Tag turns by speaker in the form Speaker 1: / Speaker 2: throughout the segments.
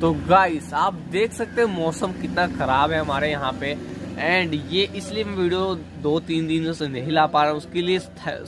Speaker 1: तो गाइस आप देख सकते हैं मौसम कितना ख़राब है हमारे यहाँ पे एंड ये इसलिए मैं वीडियो दो तीन दिनों से नहीं ला पा रहा हूँ उसके लिए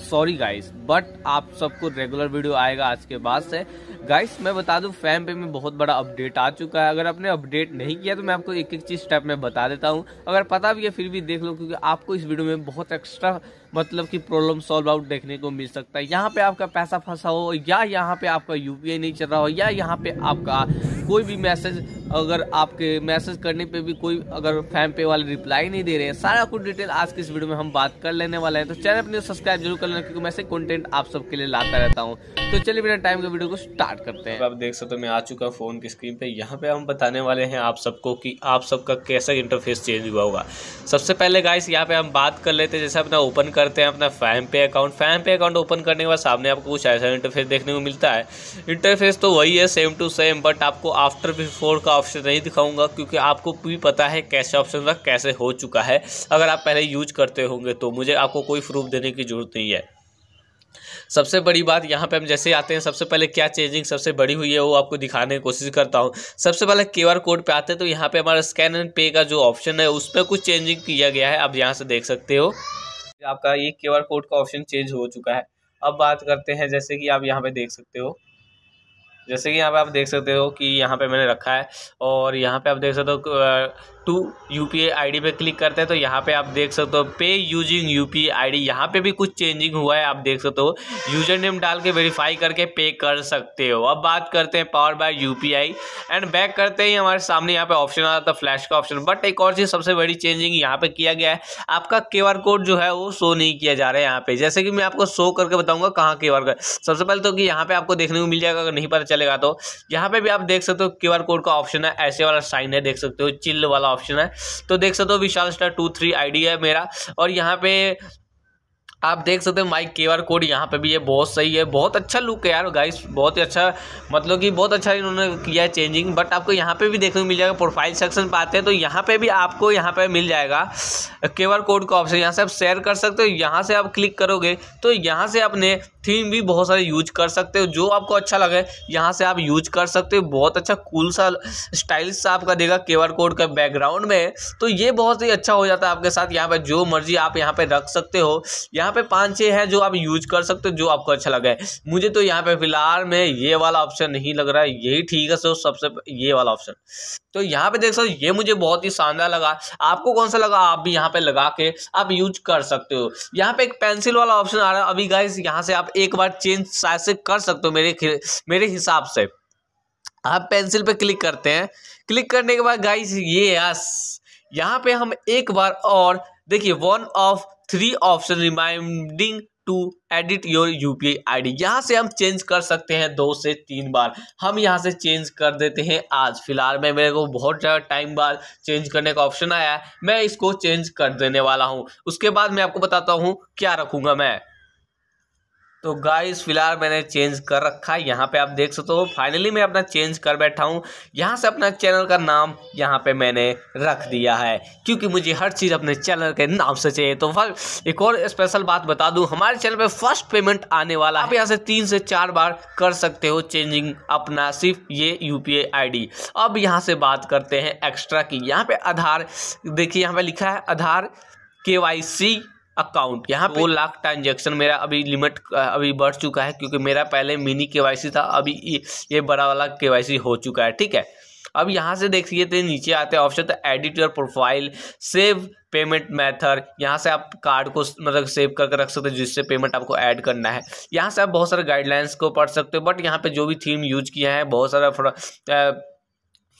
Speaker 1: सॉरी गाइस बट आप सबको रेगुलर वीडियो आएगा आज के बाद से गाइस मैं बता दूं फैम पे में बहुत बड़ा अपडेट आ चुका है अगर आपने अपडेट नहीं किया तो मैं आपको एक एक चीज़ स्टेप में बता देता हूं अगर पता भी है फिर भी देख लो क्योंकि आपको इस वीडियो में बहुत एक्स्ट्रा मतलब कि प्रॉब्लम सॉल्व आउट देखने को मिल सकता है यहाँ पे आपका पैसा फंसा हो या यहाँ पे आपका यू नहीं चल रहा हो या यहाँ पे आपका कोई भी मैसेज अगर आपके मैसेज करने पर भी कोई अगर फैम पे वाले रिप्लाई दिखाई नहीं दे रहे हैं सारा कुछ डिटेल आज की इस वीडियो में हम बात कर लेने वाले हैं तो चैनल अपने सब्सक्राइब जरूर कर लेना क्योंकि मैं ऐसे कंटेंट आप सबके लिए लाता रहता हूँ तो चलिए बिना टाइम के वीडियो को स्टार्ट करते हैं आप देख सकते मैं आ चुका फोन की स्क्रीन पर यहाँ पे हम बताने वाले हैं आप सबको कि आप सबका कैसा इंटरफेस चेंज हुआ होगा सबसे पहले गाइस यहाँ पे हम बात कर लेते हैं जैसे अपना ओपन करते हैं अपना FamPay account FamPay account open करने के बाद सामने आपको कुछ ऐसा इंटरफेस देखने को मिलता है इंटरफेस तो वही है सेम टू सेम बट आपको आफ्टर बिफोर का ऑप्शन नहीं दिखाऊंगा क्योंकि आपको भी पता है कैसे ऑप्शन का कैसे हो चुका है अगर आप पहले यूज करते होंगे तो मुझे आपको कोई प्रूफ देने की ज़रूरत नहीं है सबसे बड़ी बात यहाँ पे हम जैसे आते हैं सबसे पहले क्या चेंजिंग सबसे बड़ी हुई है वो आपको दिखाने की कोशिश करता हूँ सबसे पहले क्यूआर कोड पे आते हैं तो यहाँ पे हमारा स्कैन एंड पे का जो ऑप्शन है उस पर कुछ चेंजिंग किया गया है आप यहाँ से देख सकते हो आपका ये क्यूआर कोड का ऑप्शन चेंज हो चुका है अब बात करते हैं जैसे कि आप यहाँ पे देख सकते हो जैसे कि यहाँ पे आप देख सकते हो कि यहाँ पे मैंने रखा है और यहाँ पे आप देख सकते हो टू यू पी आई पे क्लिक करते हैं तो यहाँ पे आप देख सकते हो pay using U P I D यहाँ पर भी कुछ चेंजिंग हुआ है आप देख सकते हो यूजर नेम डाल के वेरीफाई करके पे कर सकते हो अब बात करते हैं power by U P I and back करते ही हमारे सामने यहाँ पे ऑप्शन आ रहा था फ्लैश का ऑप्शन बट एक और चीज़ सबसे बड़ी चेंजिंग यहाँ पे किया गया है आपका क्यू आर कोड जो है वो शो नहीं किया जा रहा है यहाँ पे जैसे कि मैं आपको शो करके बताऊँगा कहाँ क्यू आर कोड सबसे पहले तो कि यहाँ पर आपको देखने को मिल जाएगा अगर नहीं पता चलेगा तो यहाँ पर भी आप देख सकते हो क्यू आर कोड का ऑप्शन है ऐसे वाला साइन है देख सकते हो चिल्ल वाला ऑप्शन है तो देख सकते हो Vishal star two three ID है मेरा और यहाँ पे आप देख सकते हो माइक के आर कोड यहाँ पे भी है बहुत सही है बहुत अच्छा लुक है यार गाइस बहुत ही अच्छा मतलब कि बहुत अच्छा इन्होंने किया है चेंजिंग बट आपको यहाँ पे भी देखने को मिल जाएगा प्रोफाइल सेक्शन पे आते हैं तो यहाँ पे भी आपको यहाँ पे मिल जाएगा के आर कोड का ऑप्शन यहाँ से आप शेयर कर सकते हो यहाँ से आप क्लिक करोगे तो यहाँ से अपने थीम भी बहुत सारे यूज कर सकते हो जो आपको अच्छा लगे यहाँ से आप यूज कर सकते हो बहुत अच्छा कूल सा स्टाइल सा आपका देगा के आर कोड का बैकग्राउंड में तो ये बहुत ही अच्छा हो जाता है आपके साथ यहाँ पर जो मर्जी आप यहाँ पर रख सकते हो यहाँ पे पाँच छः हैं जो आप यूज कर सकते हो जो आपको अच्छा लगा है मुझे तो यहाँ पे फिलहाल में ये वाला ऑप्शन नहीं लग रहा है यही ठीक है सो सबसे ये वाला ऑप्शन तो यहाँ पे देख सकते हो ये मुझे बहुत ही शानदार लगा आपको कौन सा लगा आप भी यहाँ पे लगा के आप यूज कर सकते हो यहाँ पे एक पेंसिल वाला ऑप्शन आ रहा है अभी गाइस यहाँ से आप एक बार चेंज साइज से कर सकते हो मेरे मेरे हिसाब से आप पेंसिल पे क्लिक करते हैं क्लिक करने के बाद गाइस ये यस यहाँ पे हम एक बार और देखिए one of three option reminding to edit your U P I यहाँ से हम चेंज कर सकते हैं दो से तीन बार हम यहाँ से चेंज कर देते हैं आज फिलहाल में मेरे को बहुत ज़्यादा टाइम बाद चेंज करने का ऑप्शन आया है मैं इसको चेंज कर देने वाला हूँ उसके बाद मैं आपको बताता हूँ क्या रखूँगा मैं तो गाइस फिलहाल मैंने चेंज कर रखा है यहाँ पे आप देख सकते हो फाइनली मैं अपना चेंज कर बैठा हूँ यहाँ से अपना चैनल का नाम यहाँ पे मैंने रख दिया है क्योंकि मुझे हर चीज़ अपने चैनल के नाम से चाहिए तो फिर एक और स्पेशल बात बता दूँ हमारे चैनल पे फर्स्ट पेमेंट आने वाला आप यहाँ से तीन से चार बार कर सकते हो चेंजिंग अपना सिर्फ ये यू पी अब यहाँ से बात करते हैं एक्स्ट्रा की यहाँ पर आधार देखिए यहाँ पर लिखा है आधार के अकाउंट यहाँ दो लाख ट्रांजेक्शन मेरा अभी लिमिट अभी बढ़ चुका है क्योंकि मेरा पहले मिनी के था अभी ये बड़ा वाला के हो चुका है ठीक है अब यहाँ से देखिए तो नीचे आते हैं ऑप्शन तो edit your profile save payment method यहाँ से आप कार्ड को मतलब सेव करके रख सकते हो जिससे पेमेंट आपको ऐड करना है यहाँ से आप बहुत सारे गाइडलाइंस को पढ़ सकते हो बट यहाँ पे जो भी थीम यूज किया है बहुत सारा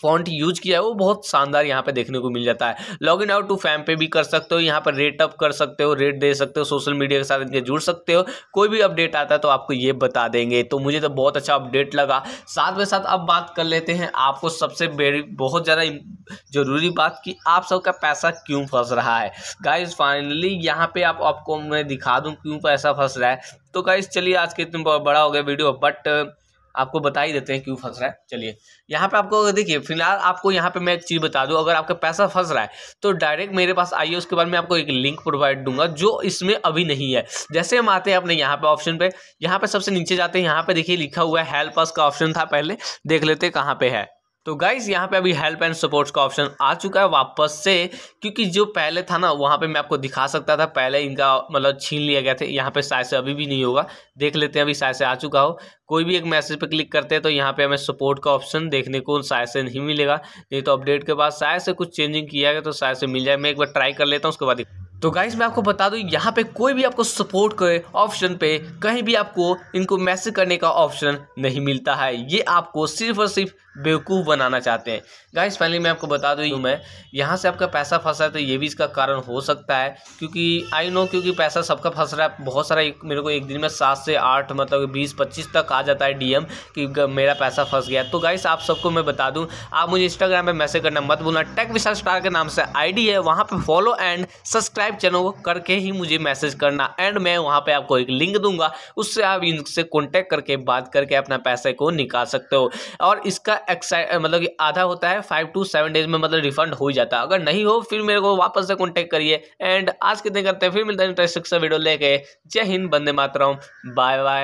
Speaker 1: फॉन्ट यूज किया है वो बहुत शानदार यहाँ पे देखने को मिल जाता है log in out to FamPay भी कर सकते हो यहाँ पर रेट अप कर सकते हो रेट दे सकते हो सोशल मीडिया के साथ इनके जुड़ सकते हो कोई भी अपडेट आता है तो आपको ये बता देंगे तो मुझे तो बहुत अच्छा अपडेट लगा साथ में साथ अब बात कर लेते हैं आपको सबसे बेरी बहुत ज़्यादा ज़रूरी बात कि आप सबका पैसा क्यों फंस रहा है गाइज फाइनली यहाँ पर आप, आपको मैं दिखा दूँ क्यों पैसा फंस रहा है तो गाइज चलिए आज के इतने बड़ा हो गया वीडियो बट आपको बता ही देते हैं क्यों फंस रहा है चलिए यहाँ पे आपको देखिए फिलहाल आपको यहाँ पे मैं एक चीज़ बता दूँ अगर आपका पैसा फंस रहा है तो डायरेक्ट मेरे पास आइए उसके बाद मैं आपको एक लिंक प्रोवाइड दूंगा जो इसमें अभी नहीं है जैसे हम आते हैं अपने यहाँ पे ऑप्शन पे यहाँ पे सबसे नीचे जाते हैं यहाँ पे देखिए लिखा हुआ है हेल्प का ऑप्शन था पहले देख लेते कहाँ पे है तो गाइज यहाँ पे अभी हेल्प एंड सपोर्ट्स का ऑप्शन आ चुका है वापस से क्योंकि जो पहले था ना वहाँ पे मैं आपको दिखा सकता था पहले इनका मतलब छीन लिया गया था यहाँ पे शायद से अभी भी नहीं होगा देख लेते हैं अभी शायद से आ चुका हो कोई भी एक मैसेज पे क्लिक करते हैं तो यहाँ पे हमें सपोर्ट का ऑप्शन देखने को शायद से नहीं मिलेगा नहीं तो अपडेट के बाद शायद से कुछ चेंजिंग किया गया तो शायद से मिल जाए मैं एक बार ट्राई कर लेता हूँ उसके बाद तो गाइज मैं आपको बता दूँ यहाँ पे कोई भी आपको सपोर्ट के ऑप्शन पे कहीं भी आपको इनको मैसेज करने का ऑप्शन नहीं मिलता है ये आपको सिर्फ और सिर्फ बेवकूफ़ बनाना चाहते हैं गाइस फाइनली मैं आपको बता दूँ मैं यहाँ से आपका पैसा फंसा है तो ये भी इसका कारण हो सकता है क्योंकि आई नो क्योंकि पैसा सबका फंस रहा है बहुत सारा एक मेरे को एक दिन में सात से आठ मतलब बीस पच्चीस तक आ जाता है डीएम कि मेरा पैसा फंस गया तो गाइस आप सबको मैं बता दूँ आप मुझे इंस्टाग्राम पर मैसेज करना मत भूलना टेक विशाल स्टार के नाम से आई है वहाँ पर फॉलो एंड सब्सक्राइब चैनल को करके ही मुझे मैसेज करना एंड मैं वहाँ पर आपको एक लिंक दूंगा उससे आप इनसे कॉन्टैक्ट करके बात करके अपना पैसे को निकाल सकते हो और इसका मतलब आधा होता है फाइव टू सेवन डेज में मतलब रिफंड हो जाता है अगर नहीं हो फिर मेरे को वापस से कॉन्टेक्ट करिए एंड आज कितने करते हैं फिर मिलता है इंटरेस्टिंग वीडियो लेके जय हिंद बंदे मातरम बाय बाय